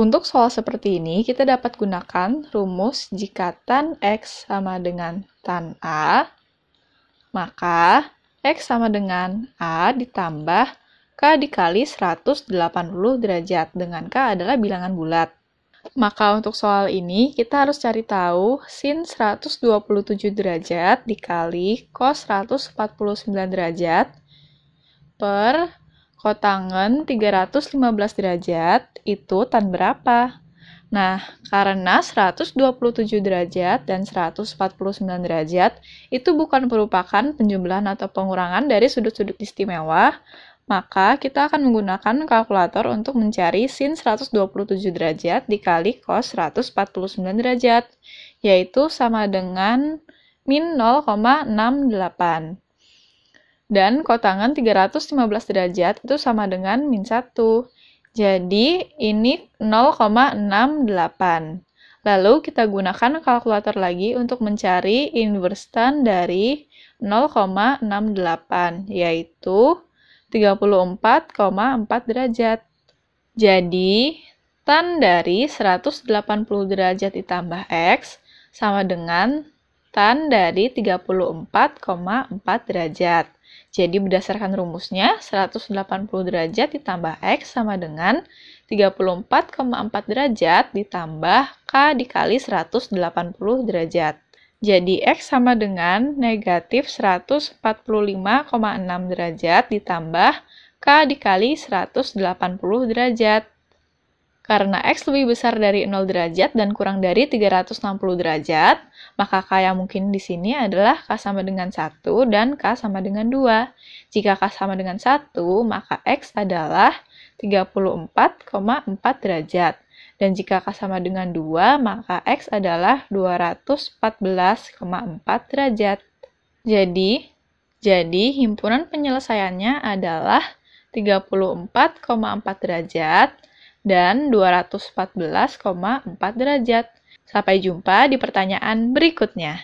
Untuk soal seperti ini, kita dapat gunakan rumus jika tan X sama dengan tan A, maka X sama dengan A ditambah K dikali 180 derajat, dengan K adalah bilangan bulat. Maka untuk soal ini, kita harus cari tahu sin 127 derajat dikali cos 149 derajat per kotangan 315 derajat itu tan berapa? Nah, karena 127 derajat dan 149 derajat itu bukan merupakan penjumlahan atau pengurangan dari sudut-sudut istimewa, maka kita akan menggunakan kalkulator untuk mencari sin 127 derajat dikali cos 149 derajat, yaitu sama dengan min 0,68. Dan kotangan 315 derajat itu sama dengan min 1. Jadi ini 0,68. Lalu kita gunakan kalkulator lagi untuk mencari inverse tan dari 0,68 yaitu 34,4 derajat. Jadi tan dari 180 derajat ditambah X sama dengan tan dari 34,4 derajat. Jadi berdasarkan rumusnya, 180 derajat ditambah X sama dengan 34,4 derajat ditambah K dikali 180 derajat. Jadi X sama dengan negatif 145,6 derajat ditambah K dikali 180 derajat. Karena X lebih besar dari 0 derajat dan kurang dari 360 derajat, maka K yang mungkin di sini adalah K sama dengan 1 dan K sama dengan 2. Jika K sama dengan 1, maka X adalah 34,4 derajat. Dan jika K sama dengan 2, maka X adalah 214,4 derajat. Jadi, jadi himpunan penyelesaiannya adalah 34,4 derajat dan 214,4 derajat. Sampai jumpa di pertanyaan berikutnya.